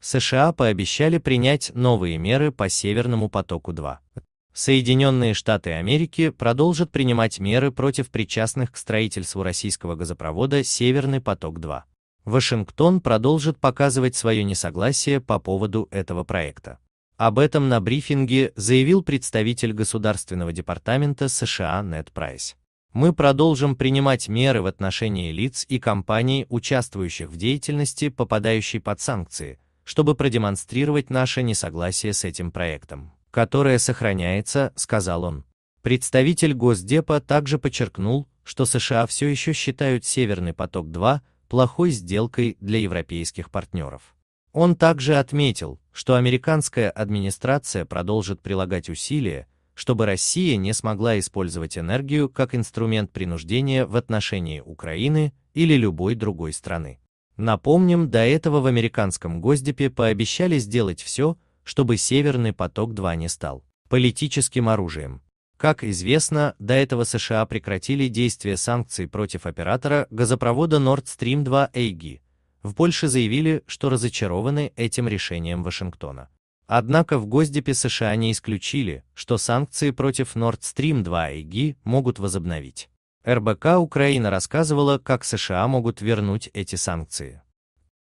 США пообещали принять новые меры по Северному потоку-2. Соединенные Штаты Америки продолжат принимать меры против причастных к строительству российского газопровода «Северный поток-2». Вашингтон продолжит показывать свое несогласие по поводу этого проекта. Об этом на брифинге заявил представитель Государственного департамента США Нед Прайс. Мы продолжим принимать меры в отношении лиц и компаний, участвующих в деятельности, попадающей под санкции, чтобы продемонстрировать наше несогласие с этим проектом, которое сохраняется, сказал он. Представитель Госдепа также подчеркнул, что США все еще считают Северный поток-2 плохой сделкой для европейских партнеров. Он также отметил, что американская администрация продолжит прилагать усилия, чтобы Россия не смогла использовать энергию как инструмент принуждения в отношении Украины или любой другой страны. Напомним, до этого в американском Госдепе пообещали сделать все, чтобы Северный поток-2 не стал политическим оружием. Как известно, до этого США прекратили действие санкций против оператора газопровода Nord Stream 2 AG. В Польше заявили, что разочарованы этим решением Вашингтона. Однако в Госдепе США не исключили, что санкции против Nord Stream 2 AG могут возобновить. РБК Украина рассказывала, как США могут вернуть эти санкции.